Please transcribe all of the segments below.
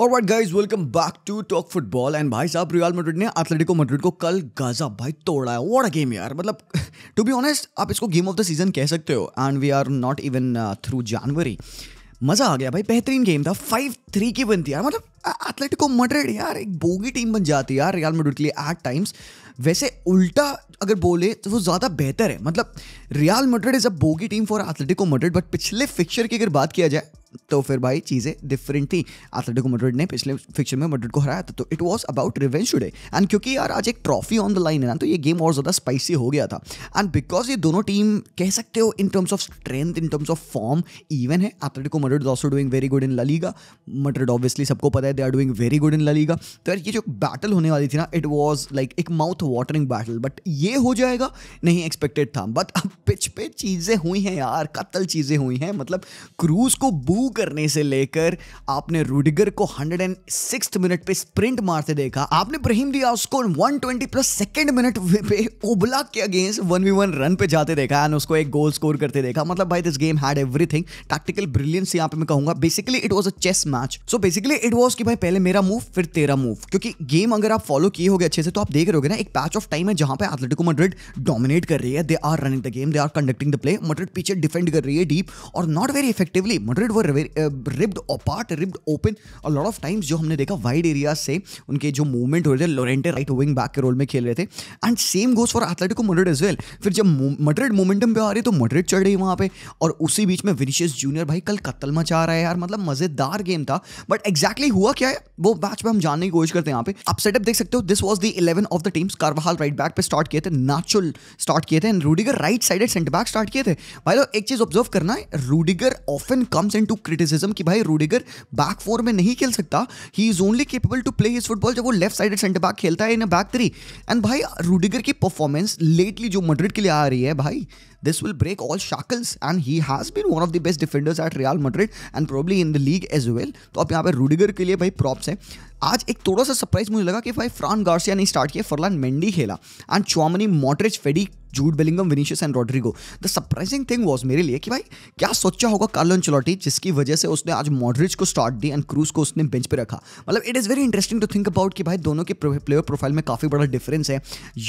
और what guys welcome back to talk football and भाई साहब रियल मैड्रिड ने एथलेटिको मैड्रिड को कल गाजा भाई तोड़ा है वॉट अ गेम यार मतलब टू बी ऑनेस्ट आप इसको गेम ऑफ द सीजन कह सकते हो and we are not even through January मज़ा आ गया भाई बेहतरीन गेम था फाइव थ्री की बनती यार मतलब एथलेटिको मड्रिड यार एक बोगी टीम बन जाती है यार रियल मड्रिड के लिए एट टाइम्स वैसे उल्टा अगर बोले तो वो ज़्यादा बेहतर है मतलब Real Madrid is a bogey team for Atletico Madrid but पिछले फिक्चर की अगर बात किया जाए तो फिर भाई चीज़ें डिफरेंट थी एथलेटिको मड्रिड ने पिछले फिक्चर में मड्रिड को हराया था तो it was about revenge today and क्योंकि यार आज एक ट्रॉफी ऑन द लाइन है ना तो ये गेम और ज़्यादा स्पाइसी हो गया था एंड बिकॉज ये दोनों टीम कह सकते हो in terms of strength in terms of form even है Atletico Madrid is also doing very good in LaLiga Madrid obviously सबको पता है they are doing very good in LaLiga तो यार ये जो बैटल होने वाली थी ना इट वॉज लाइक एक माउथ वाटरिंग बैटल बट ये हो जाएगा नहीं एक्सपेक्टेड था बट अब पिच पे चीज़ें हुई हैं यार कत्ल चीज़ें हुई हैं मतलब क्रूज को बू टू करने से लेकर आपने रूडिगर को हंड्रेड एंड सिक्स मिनट पे स्प्रिंट मारते देखा आपने ब्रहिम दिया उसको one twenty plus second minute पे ओबला के against one v one run पे जाते देखा एंड उसको एक गोल स्कोर करते देखा मतलब भाई this game had everything tactical brilliance यहाँ पे मैं कहूंगा basically it was a chess match so basically it was की भाई पहले मेरा मूव फिर तेरा मूव क्योंकि गेम अगर आप फॉलो किए हो अच्छे से तो आप देख रहे हो ना एक पैच ऑफ टाइम है जहां पे एथलेटिको मड्रिड डोमिनेट कर रही है they are running the game they are conducting the play Madrid पीछे डिफेंड कर रही है डीप और not very effectively Madrid were ripped apart ripped open और लॉट ऑफ टाइम्स जो हमने देखा वाइड एरिया से उनके जो मूवमेंट हो रहे थे लोरेंटे राइट विंग बैक के रोल में खेल रहे थे and same goes for Atletico Madrid as well फिर जब मड्रिड मोमेंटम पे आ रही तो मड्रिड चढ़ रही वहाँ पे और उसी बीच में विनिशियस जूनियर भाई कल कत्ल मचा रहा है यार मतलब मजेदार गेम था बट एग्जैक्टली हुआ क्या है वो मैच में हम जानने की कोशिश करते हैं यहाँ पे आप सेटअप देख सकते हो this was the eleven of the teams Carvajal right back पे स्टार्ट किए थे नाचो स्टार्ट किए थे and Rudiger right sided centre back start किए थे भाई लोग एक चीज ऑब्जर्व करना है Rudiger often comes in to criticism कि भाई रूडिगर बैक फोर में नहीं खेल सकता he is only capable to play his football जब वो लेफ्ट साइडेड सेंटर बैक खेलता है इन अ बैक थ्री एंड भाई रूडिगर की परफॉर्मेंस लेटली जो मड्रिड के लिए आ रही है भाई this will break all shackles and he has been one of the best defenders at Real Madrid and probably in the league as well तो आप यहाँ पर रूडिगर के लिए भाई प्रॉप्स हैं आज एक थोड़ा सा सरप्राइज मुझे लगा कि भाई फ्रान गार्सिया ने स्टार्ट किया फरलान मेंडी खेला and Tchouameni Modric Fede Jude Bellingham Vinicius and Rodrigo the surprising thing was मेरे लिए कि भाई क्या सोचा होगा कार्लो चलोटी जिसकी वजह से उसने आज मॉडरिज को स्टार्ट दी एंड क्रूज को उसने बेंच पे रखा मतलब it is very interesting to think about कि भाई दोनों के प्लेयर प्रोफाइल में काफ़ी बड़ा डिफरेंस है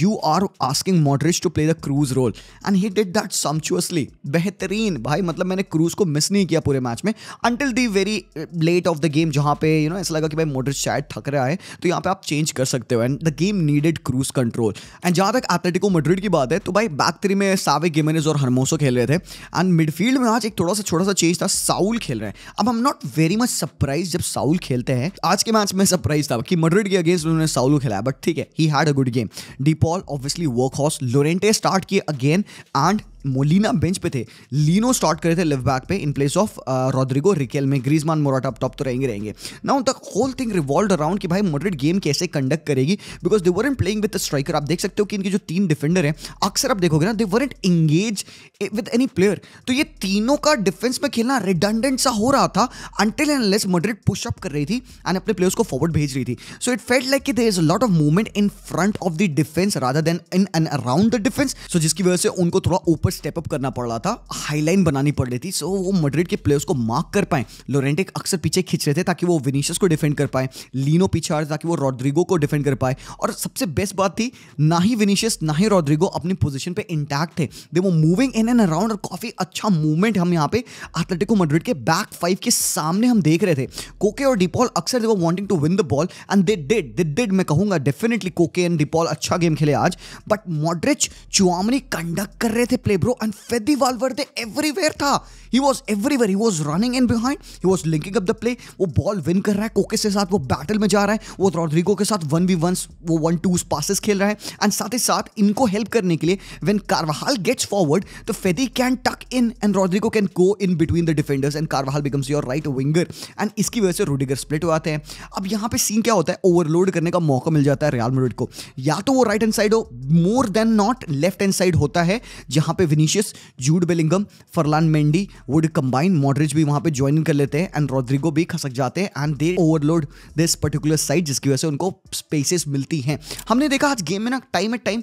you are asking Modric to play the Kroos role and he did that sumptuously बेहतरीन भाई मतलब मैंने क्रूज को मिस नहीं किया पूरे मैच में until the very late of the game जहाँ पे यू नो ऐसा लगा कि भाई मॉडरिज शायद शायद थक रहा है तो यहाँ पे आप चेंज कर सकते हो and the game needed Kroos control and जहाँ तक एथलेटिको मड्रिड की बात है तो भाई बैक थ्री में सावे गेमेनेज और हरमोसो खेल रहे थे एंड मिडफील्ड में आज एक थोड़ा सा छोटा सा चेंज था साउल खेल रहे हैं अब हम नॉट वेरी मच सरप्राइज जब साउल खेलते हैं आज के मैच में सरप्राइज था कि मड्रिड के अगेंस्ट उन्होंने साउल खेला बट ठीक है he had a good game Deepal obviously work house Lorente start किए अगेन एंड मोलिना बेंच पे थे लीनो स्टार्ट करे थे लेफ्ट बैक पे इन प्लेस ऑफ रोड्रिगो रिकेल में ग्रीजमान मोराटा टॉप तो रहेंगे रहेंगे now the whole thing revolve around कि भाई मॉडरेट गेम कैसे कंडक्ट करेगी because they warrant playing with striker आप देख सकते हो कि इनके जो तीन डिफेंडर हैं अक्सर आप देखोगे ना they weren't engage with any player तो ये तीनों का डिफेंस में खेलना रिडंडेंट सा हो रहा था until and unless Madrid push up कर रही थी एंड अपने प्लेयर्स को फॉरवर्ड भेज रही थी सो इट फेल्ट लाइक कि there is lot of movement in front of the defence rather than in and around the defence so जिसकी वजह से उनको थोड़ा ऊपर स्टेप अप करना पड़ रहा था हाईलाइन बनानी पड़ रही थी सो वो मड्रिड के प्लेयर्स को मार्क कर पाए लोरेंटे अक्सर पीछे खींच रहे थे ताकि वो विनीशियस को डिफेंड कर पाए लीनो पीछे आ रहे ताकि वो रॉड्रिगो को डिफेंड कर पाए और सबसे बेस्ट बात थी ना ही विनीशियस ना ही रॉड्रिगो अपनी पोजिशन पर इंटैक्ट थे दे वो मूविंग इन एंड अराउंड और काफ़ी अच्छा मूवमेंट हम यहाँ पे एथलेटिको मड्रिड के बैक फाइव के सामने हम देख रहे थे कोके और डिपॉल अक्सर दे वो wanting to win the ball and they did they did मैं कहूँगा डेफिनेटली कोके एंड डिपॉल अच्छा गेम खेले आज बट मॉड्रिच चुआमनी कंडक्ट कर रहे थे play bro. And Fedi Valverde everywhere था. He was everywhere. He was running in behind. He was linking up the play. वो बॉल विन कर रहा है कोके से साथ वो बैटल में जा रहा है वो रॉड्रिगो के साथ वन वी वंस वो वन टू पासेस खेल रहा है एंड साथ ही साथ इनको हेल्प करने के लिए वेन कार्वाहाल गेट्स फॉरवर्ड तो Fede can tuck in and Rodrigo can go in between the defenders and Carvajal becomes your right winger and इसकी वजह से रूडिगर स्प्लिट हो जाते हैं अब यहाँ पे सीन क्या होता है ओवरलोड करने का मौका मिल जाता है रियाल मेड्रिड को या तो वो राइट हैंड साइड हो more than not left hand side होता है जहाँ पे Vinicius Jude Bellingham Ferland Mendy would combine Modric भी वहां पे ज्वाइन कर लेते हैं एंड रोड्रिगो भी खसक जाते हैं and they overload this particular side जिसकी वजह से उनको स्पेसेस मिलती हैं हमने देखा आज गेम में ना टाइम एट टाइम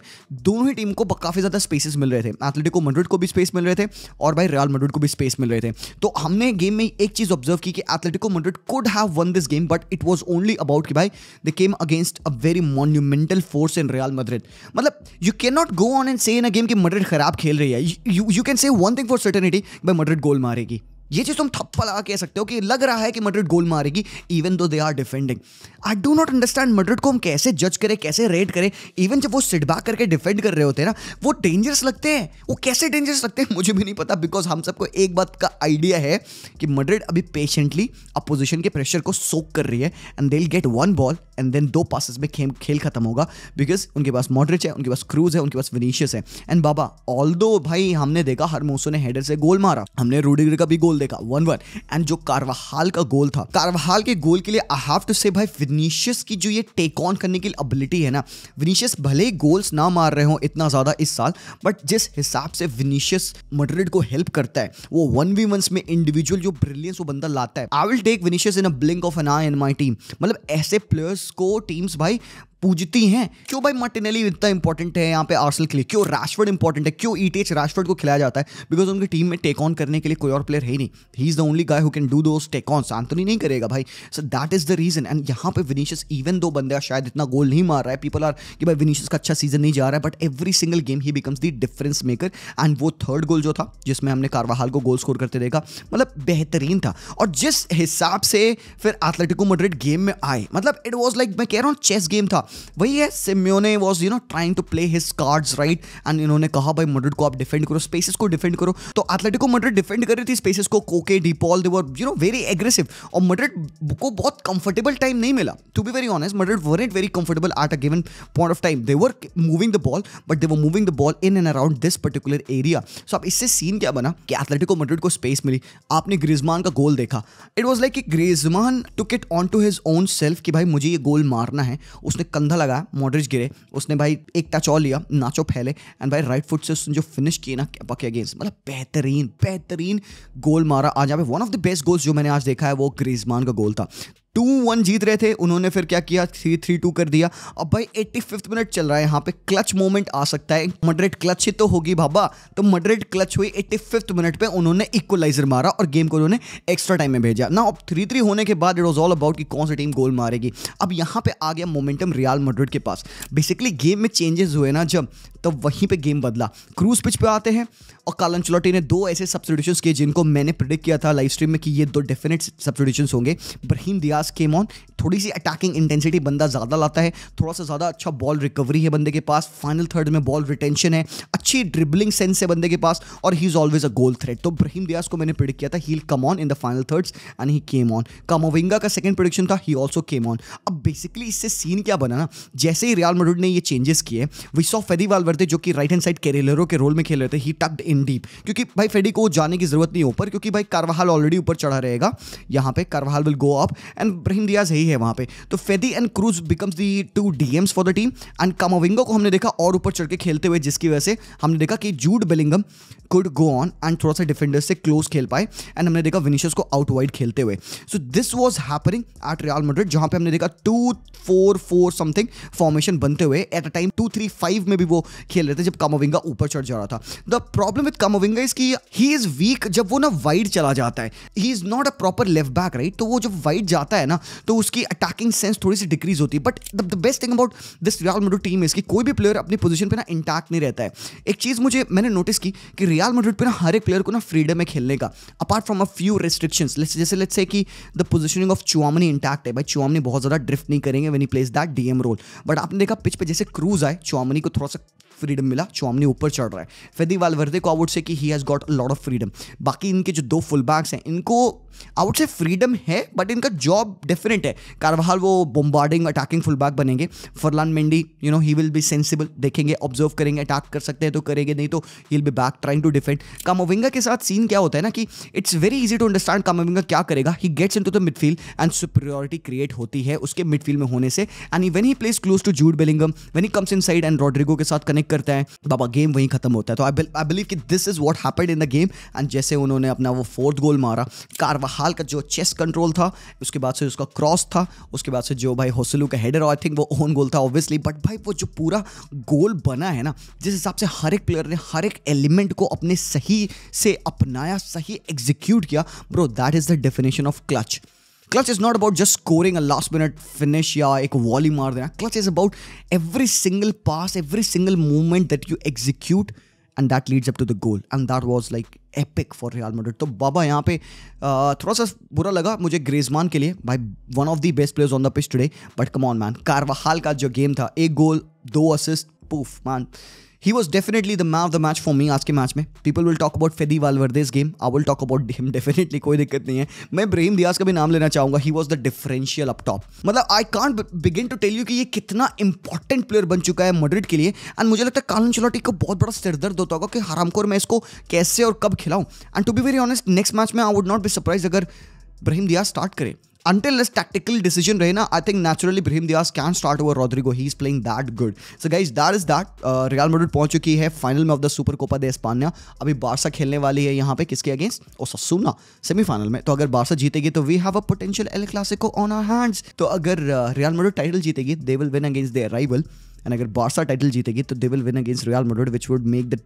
दोनों ही टीम को काफ़ी ज़्यादा स्पेसेस मिल रहे थे एथलेटिको मंड्रिड को भी स्पेस मिल रहे थे और भाई रियल मड्रिड को भी स्पेस मिल रहे थे तो हमने गेम में एक चीज़ ऑब्जर्व की कि Atletico Madrid could have won this game but it was only about कि भाई they came against a very monumental force in Real Madrid मतलब you can not go on and say in a game कि Madrid खराब खेल रही है है you can say one thing for certainty भाई मड्रिड गोल मारेगी ये चीज़ तुम तो थप्पा लगा कह सकते हो कि लग रहा है कि मड्रिड गोल मारेगी even though they are defending I do not understand Madrid को हम कैसे जज करें कैसे रेट करें इवन जब वो सिट करके डिफेंड कर रहे होते हैं ना वो डेंजरस लगते हैं वो कैसे डेंजरस लगते हैं मुझे भी नहीं पता बिकॉज हम सबको एक बात का आइडिया है कि मड्रिड अभी पेशेंटली अपोजिशन के प्रेशर को सोक कर रही है and they get one ball and then दो पासिस में खेल खेल खत्म होगा बिकॉज उनके पास मॉडरिच है उनके पास क्रूज है उनके पास विनीशियस है एंड बाबा ऑल दो भाई हमने देखा हर मोसो ने हेडर से गोल मारा हमने रूडिगर का भी गोल देखा वन वन एंड जो कारवाहाल का गोल था कारवाहाल के गोल के लिए आई हैव टू से भाई विनीशियस की जो ये टेक ऑन करने की अबिलिटी है ना विनीशियस भले ही गोल्स ना मार रहे हो इतना ज्यादा इस साल बट जिस हिसाब से विनीशियस मड्रिड को हेल्प करता है वो वन वी वंस में इंडिविजुअल जो ब्रिलियंस वो बंदा लाता है I will take Vinicius in a blink of an eye in my team मतलब ऐसे प्लेयर्स स्कोर टीम्स भाई पूजती हैं क्यों भाई मार्टिनेली इतना इंपॉर्टेंट है यहाँ पे आर्सल के लिए क्यों राशवर्ड इंपॉर्टेंट है क्यों ई e टी को खिलाया जाता है बिकॉज उनकी टीम में टेक ऑन करने के लिए कोई और प्लेयर है ही नहीं he is the only guy who can do those take on सांतनी नहीं करेगा भाई so that is the reason and यहाँ पे विनीशियस इवन दो बंदे शायद इतना गोल नहीं मार रहा है पीपल आर कि भाई विनीशियस का अच्छा सीजन नहीं जा रहा है but every single game he becomes the difference maker and वो थर्ड गोल जो था जिसमें हमने कारवाहाल को गोल स्कोर करते देखा मतलब बेहतरीन था और जिस हिसाब से फिर एथलेटिको मड्रिड गेम में आए मतलब इट वॉज लाइक मैं कह रहा हूँ चेस गेम था वही है Simeone was you know trying to play his cards right and इन्होंने कहा भाई मड्रिड को आप डिफेंड करो स्पेसिस को डिफेंड करो तो एथलेटिको मड्रिड डिफेंड कर रही थी स्पेसिस को कोके De Paul they were you know very aggressive और मड्रिड को बहुत कंफर्टेबल टाइम नहीं मिला to be very honest Madrid were it very comfortable at a given point of time they were moving the ball but they were moving the ball in and around this particular area so अब इससे scene क्या बना कि Atletico Madrid को space मिली आपने ग्रिजमान का गोल देखा it was like कि Griezmann took it on to his own self कि भाई मुझे ये गोल मारना है उसने कंधा लगा मॉडरिच गिरे उसने भाई एक टच और लिया नाचो फैले एंड भाई राइट फुट से उसने जो फिनिश किए ना कैपा के अगेंस्ट मतलब बेहतरीन बेहतरीन गोल मारा आज यहाँ पे one of the best goals जो मैंने आज देखा है वो ग्रीजमान का गोल था टू वन जीत रहे थे उन्होंने फिर क्या किया थ्री थ्री टू कर दिया अब भाई एट्टी फिफ्थ मिनट चल रहा है यहाँ पे क्लच मोमेंट आ सकता है मडरेट क्लच ही तो होगी भाबा तो मडरेट क्लच हुई एट्टी फिफ्थ मिनट पे उन्होंने इक्वलाइजर मारा और गेम को उन्होंने एक्स्ट्रा टाइम में भेजा ना अब थ्री थ्री होने के बाद इट वॉज ऑल अबाउट कि कौन सी टीम गोल मारेगी अब यहाँ पे आ गया मोमेंटम रियाल मडरेट के पास बेसिकली गेम में चेंजेस हुए ना जब तब तो वहीं पे गेम बदला क्रूज पिच पे आते हैं और कालन चलोटी ने दो ऐसे सब्सटीट्यूशन किए जिनको मैंने प्रिडिक्ट किया था लाइव स्ट्रीम में कि ये दो डेफिनेट सब्सटीट्यूशन होंगे ब्रहीम दिया पास केम ऑन थोड़ी सी अटैकिंग इंटेंसिटी बंदा ज़्यादा लाता है थोड़ा सा ज़्यादा अच्छा बॉल रिकवरी है बंदे के पास फाइनल थर्ड में बॉल रिटेंशन है अच्छी ड्रिबलिंग सेंस है बंदे के पास और he is always a goal threat तो ब्रहीम दियाज को मैंने प्रिडिक्ट किया था he come on in the final thirds and he came on Camavinga का सेकंड प्रोडिक्शन था ही ऑल्सो केम ऑन अब बेसिकली इससे सीन क्या बना ना जैसे ही रियाल मड्रिड ने ये चेंजेस किए वी सॉ फेडी वालवर्दे जो कि राइट हैंड साइड कैरेलरो के रोल में खेल रहे थे ही टक्ड इन डीप क्योंकि भाई फेडी को जाने की जरूरत नहीं ऊपर क्योंकि भाई कारवाहाल ऑलरेडी ऊपर चढ़ा रहेगा यहाँ पे Carvajal will go up and Brahim Diaz सही है वहां पे तो Fede and Kroos becomes the two DMs for the team and Camavinga को हमने देखा और ऊपर चढ़ के खेलते हुए जिसकी वजह से हमने देखा कि Jude Bellingham could go on and थोड़ा सा डिफेंडर्स से क्लोज खेल पाए एंड हमने देखा विनिशर्स को आउट वाइड खेलते हुए so this was happening at Real Madrid जहाँ पे हमने देखा two four four something formation बनते हुए at a time two three five में भी वो खेल रहे थे जब कमोविंगा ऊपर चढ़ जा रहा था the problem with Camavinga is की ही इज वीक जब वो ना वाइड चला जाता है he is not a proper left back right तो वो जब वाइड जाता है है ना तो उसकी अटैकिंग सेंस थोड़ी सी डिक्रीज होती है but the best thing about this Real Madrid team इसकी कोई भी प्लेयर अपनी पोजिशन पर ना इंटैक्ट नहीं रहता है एक चीज़ मुझे मैंने नोटिस की कि रियाल मेड्रिड पर ना हर एक प्लेयर को ना फ्रीडम है खेलने का apart from a few restrictions जैसे लेट्स से कि the positioning of Tchouameni intact है भाई चुआमनी बहुत ज़्यादा ड्रिफ्ट नहीं करेंगे when he place that DM role but आपने देखा पिच पे जैसे क्रूज आए चुआमनी को थोड़ा सा फ्रीडम मिला चौमनी ऊपर चढ़ रहा है फेदी वालवर्दे को आउट से कि he has got lot of freedom बाकी इनके जो दो फुल बैक्स हैं इनको आउट से फ्रीडम है बट इनका जॉब डिफरेंट है कारवाल वो बोम्बार्डिंग अटैकिंग फुल बैक बनेंगे Ferland Mendy you know he will be sensible देखेंगे ऑब्जर्व करेंगे अटैक कर सकते हैं तो करेंगे नहीं तो he will be back trying to defend Camavinga के साथ सीन क्या होता है ना कि it's very easy to understand Camavinga क्या करेगा he gets in to the midfield and superiority create होती है उसके मिडफील्ड में होने से and when he place close to Jude Bellingham when he comes in side and Rodrigo के साथ कनेक्ट कनेक्ट करता है बाबा गेम वहीं खत्म होता है तो आई बिलीव कि this is what happen in the game and जैसे उन्होंने अपना वो फोर्थ गोल मारा कारवाहाल का जो चेस कंट्रोल था उसके बाद से उसका क्रॉस था उसके बाद से जो भाई होसलू का हेडर आई थिंक वो ओन गोल था ऑब्वियसली बट भाई वो जो पूरा गोल बना है ना जिस हिसाब से हर एक प्लेयर ने हर एक एलिमेंट को अपने सही से अपनाया सही एग्जीक्यूट किया bro that is the definition of clutch clutch is not about just scoring a last minute finish या एक वॉली मार देना clutch is about every single pass every single movement that you execute and that leads up to the goal and that was like epic for Real Madrid तो बाबा यहाँ पे थोड़ा सा बुरा लगा मुझे ग्रेजमान के लिए बाई one of the best players on the pitch today but come on man Carvajal का जो गेम था एक गोल दो assist poof man He was definitely the man of the match for me आज के मैच में people will talk about Fede Val Valverde's game I will talk about him definitely कोई दिक्कत नहीं है मैं ब्रहीम दियाज का भी नाम लेना चाहूंगा he was the differential up top मतलब I can't begin to tell you कि ये कितना इंपॉर्टेंट प्लेयर बन चुका है मड्रिड के लिए एंड मुझे लगता है कानून चलोटी को बहुत बड़ा सिरदर्द होता होगा कि हरामखोर मैं इसको कैसे और कब खिलाऊं and to be very honest next match में I would not be surprise अगर ब्रहीम दियाज स्टार्ट करें until his tactical decision Reina, I think naturally Brahim Diaz can start over Rodrigo. He's playing that good. So guys, that is that. Uh, Real Madrid पहुंच चुकी है final में of the Super Copa de Espana अभी Barca खेलने वाली है यहाँ पे किसके अगेंस्ट ओसासुना सेमीफाइनल में तो अगर बारसा जीतेगी तो we have a potential El Clasico on our hands तो अगर रियल uh, मेड्रिड टाइटल जीतेगी they will win against their rival and अगर बारसा टाइटल जीतेगी तो they will win against Real Madrid which would make the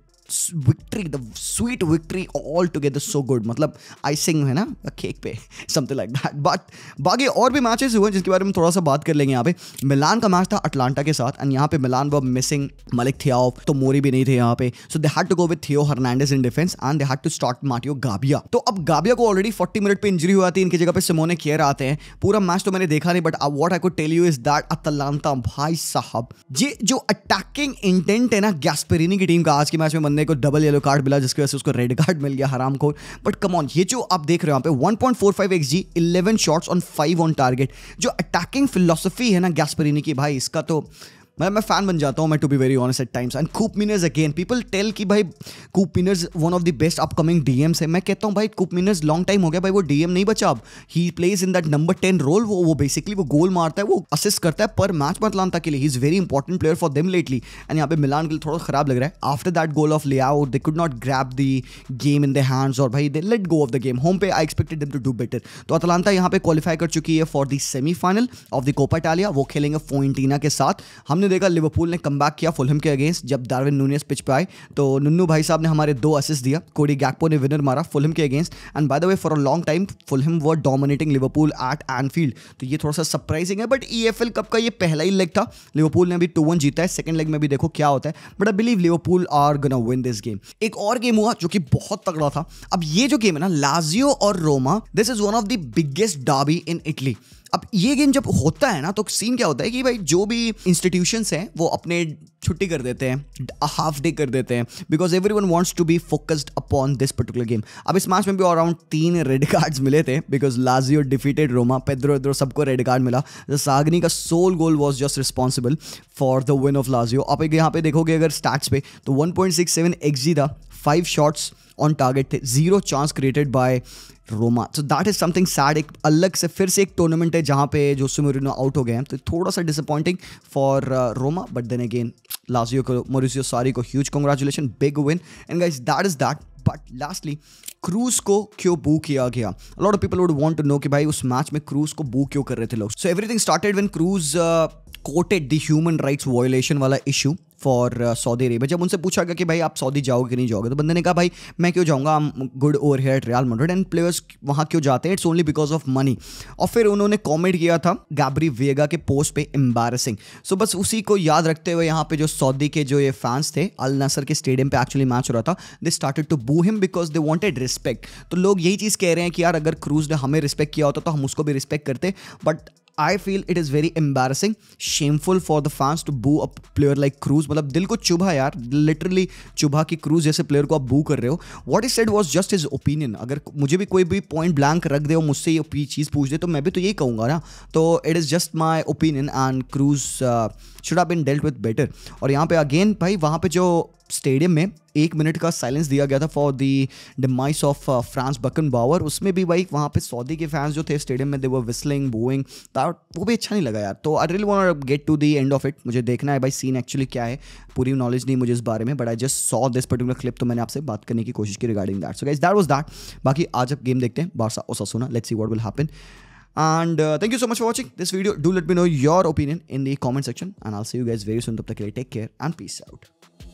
victory the sweet victory all together so good मतलब icing है ना cake पे something like that but बाकी और भी मैचेस हुए जिसके बारे में थोड़ा सा बात कर लेंगे यहाँ पे मिलान का मैच था अटलांटा के साथ एंड यहाँ पे मिलान वो मिसिंग मलिक थियाफ तो मोरी भी नहीं थे यहाँ पे so they had to go with Theo Hernandez in defence and they had to start Mateo Gabbia तो अब गाबिया को ऑलरेडी फोर्टी मिनट पर इंजरी हुआ थी इनकी जगह पे सिमोने केयर आते हैं पूरा मैच तो मैंने देखा नहीं but I what I could tell you is that Atalanta भाई साहब ये जो अटैकिंग इंटेंट है ना गैस्पेरिनी की टीम का आज के मैच में बंदे को डबल येलो कार्ड मिला जिसकी वजह से उसको रेड कार्ड मिल गया हराम को बट कम ऑन ये जो आप देख रहे हो यहाँ पे 1.45 four five X G eleven shots on five on target जो अटैकिंग फिलोसफी है ना गैस्परिनी की भाई इसका तो मैं मैं फैन बन जाता हूँ मैं to be very honest at times and Koopmeiners again people tell कि भाई Koopmeiners one of the best upcoming DMs है मैं कहता हूँ भाई कूप मिनर्स लॉन्ग टाइम हो गया भाई वो डीएम नहीं बचा अब he plays in that number ten role वो वो बेसिकली वो गोल मारता है वो असिस्ट करता है पर मैच मतलानता के लिए he is very important player for them lately and यहाँ पे मिलान के लिए थोड़ा खराब लग रहा है after that goal of Leao they could not grab the game in the hands और भाई they let go of the game home पे I expected them to do better तो अतलांता यहाँ पे क्वालिफाई कर चुकी है for the semifinal of the Coppa Italia वो खेलेंगे फोइंटीना के साथ हमने आपने देखा लिवरपूल ने कम किया फुलहम के अगेंस्ट जब डार्विन नूनियस पिच पर आए तो नुन्नू भाई साहब ने हमारे दो असिस्ट दिया कोडी गैकपो ने विनर मारा फुलहम के against and by the way for a long time Fulham were dominating Liverpool at Anfield तो ये थोड़ा सा सरप्राइजिंग है बट ई कप का ये पहला ही लेग था लिवरपूल ने अभी टू वन जीता है सेकंड लेग में भी देखो क्या होता है but I believe Liverpool are gonna win this game एक और गेम हुआ जो कि बहुत तगड़ा था अब ये जो गेम है ना लाजियो और Roma this is one of the biggest derby in Italy अब ये गेम जब होता है ना तो सीन क्या होता है कि भाई जो भी इंस्टीट्यूशंस हैं वो अपने छुट्टी कर देते हैं हाफ डे कर देते हैं because everyone wants to be focused upon this particular game अब इस मैच में भी अराउंड तीन रेड कार्ड्स मिले थे because Lazio defeated Roma Pedro एद्रो सबको रेड कार्ड मिला द सागनी का sole goal was just responsible for the win of Lazio आप यहाँ पे देखोगे अगर स्टार्ट पे तो one point six seven X G था फाइव शॉट्स ऑन टारगेट थे zero chance created by Roma तो दैट इज समथिंग सैड एक अलग से फिर से एक टूर्नामेंट है जहाँ पे जो सुमेरिनो आउट हो गए हैं तो थोड़ा सा disappointing for uh, Roma but then again Lazio को मोरिसियो सॉरी को huge congratulation big win and guys that is that but lastly Kroos को क्यों बू किया गया lot of people would want to know कि भाई उस मैच में क्रूज को बू क्यों कर रहे थे लोग so everything started when Kroos quoted the human rights violation वाला इशू फॉर सऊदी अरेबिया जब उनसे पूछा गया कि भाई आप सऊदी जाओगे कि नहीं जाओगे तो बंदे ने कहा भाई मैं क्यों जाऊँगा I'm good over here at Real and players वहाँ क्यों जाते हैं it's only because of money और फिर उन्होंने कॉमेंट किया था गैबरी वेगा के पोस्ट पे एम्बारसिंग सो बस उसी को याद रखते हुए यहाँ पे जो सऊदी के जो ये फैंस थे अल नसर के स्टेडियम पे एक्चुअली मैच हो रहा था they started to boo him because they wanted respect तो लोग यही चीज़ कह रहे हैं कि यार अगर क्रूज ने हमें रिस्पेक्ट किया होता तो हम उसको भी रिस्पेक्ट करते but I feel it is very embarrassing shameful for the fans to boo a player like cruise मतलब दिल को चुभा यार लिटरली चुभा कि क्रूज जैसे प्लेयर को आप बू कर रहे हो what is said was just his opinion अगर मुझे भी कोई भी पॉइंट ब्लैंक रख दे और मुझसे ये चीज़ पूछ दे तो मैं भी तो यही कहूँगा ना तो it is just my opinion and Kroos should have been dealt with better और यहाँ पे अगेन भाई वहाँ पे जो स्टेडियम में एक मिनट का साइलेंस दिया गया था for the demise of Franz Beckenbauer उसमें भी भाई वहाँ पे सऊदी के फैंस जो थे स्टेडियम में दे वो विस्लिंग बोइंग वो भी अच्छा नहीं लगा यार तो I really want get to the end of it मुझे देखना है भाई सीन एक्चुअली क्या है पूरी नॉलेज नहीं मुझे इस बारे में but I just saw this particular clip तो मैंने आपसे बात करने की कोशिश की regarding that so guys that was that बाकी आज अब गेम देखते हैं Barca Osasuna let's see what will happen And uh, thank you so much for watching this video. Do let me know your opinion in the comment section. And I'll see you guys very soon. Take care and peace out